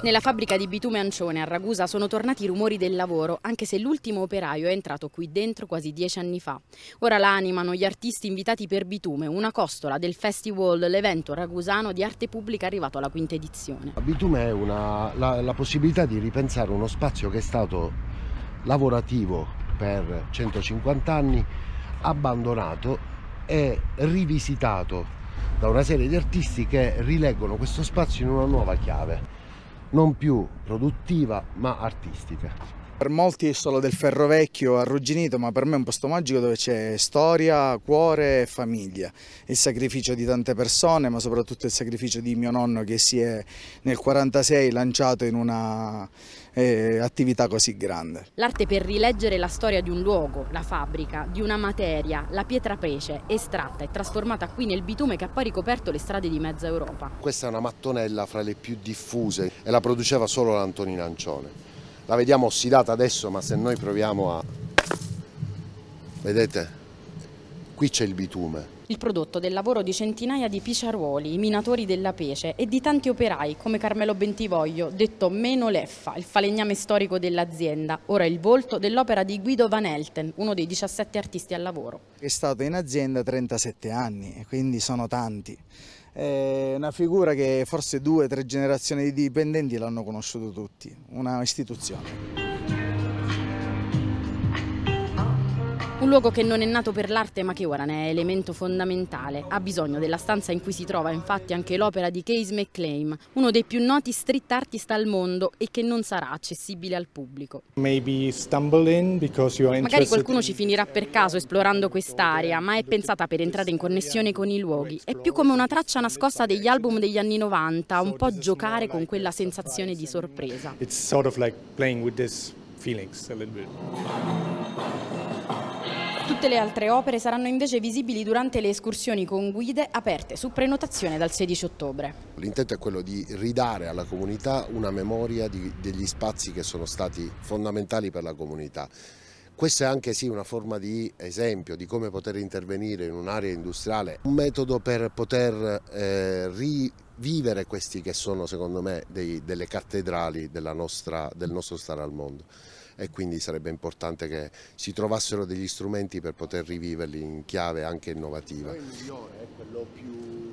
Nella fabbrica di bitume Ancione a Ragusa sono tornati i rumori del lavoro, anche se l'ultimo operaio è entrato qui dentro quasi dieci anni fa. Ora la animano gli artisti invitati per bitume, una costola del Festival, l'evento ragusano di arte pubblica arrivato alla quinta edizione. Bitume è una, la, la possibilità di ripensare uno spazio che è stato lavorativo per 150 anni, abbandonato e rivisitato da una serie di artisti che rileggono questo spazio in una nuova chiave non più produttiva ma artistica. Per molti è solo del ferro vecchio arrugginito, ma per me è un posto magico dove c'è storia, cuore e famiglia. Il sacrificio di tante persone, ma soprattutto il sacrificio di mio nonno che si è nel 1946 lanciato in una eh, attività così grande. L'arte per rileggere la storia di un luogo, la fabbrica, di una materia, la pietra pece, estratta e trasformata qui nel bitume che ha poi ricoperto le strade di mezza Europa. Questa è una mattonella fra le più diffuse e la produceva solo l'Antonina Ancione la vediamo ossidata adesso ma se noi proviamo a vedete qui c'è il bitume il prodotto del lavoro di centinaia di picciaruoli, minatori della pece e di tanti operai come Carmelo Bentivoglio, detto Meno Leffa, il falegname storico dell'azienda, ora il volto dell'opera di Guido Van Elten, uno dei 17 artisti al lavoro. È stato in azienda 37 anni e quindi sono tanti. È una figura che forse due o tre generazioni di dipendenti l'hanno conosciuto tutti, una istituzione. Un luogo che non è nato per l'arte ma che ora ne è elemento fondamentale. Ha bisogno della stanza in cui si trova infatti anche l'opera di Case McClaim, uno dei più noti street artist al mondo e che non sarà accessibile al pubblico. Magari qualcuno ci finirà per caso esplorando quest'area, ma è pensata per entrare in connessione con i luoghi. È più come una traccia nascosta degli album degli anni 90, un po' giocare con quella sensazione di sorpresa. It's sort of like playing with these feelings a little bit. Tutte le altre opere saranno invece visibili durante le escursioni con guide aperte su prenotazione dal 16 ottobre. L'intento è quello di ridare alla comunità una memoria di, degli spazi che sono stati fondamentali per la comunità. Questa è anche sì una forma di esempio di come poter intervenire in un'area industriale, un metodo per poter eh, ri vivere questi che sono secondo me dei, delle cattedrali nostra, del nostro stare al mondo e quindi sarebbe importante che si trovassero degli strumenti per poter riviverli in chiave anche innovativa. Il migliore è quello più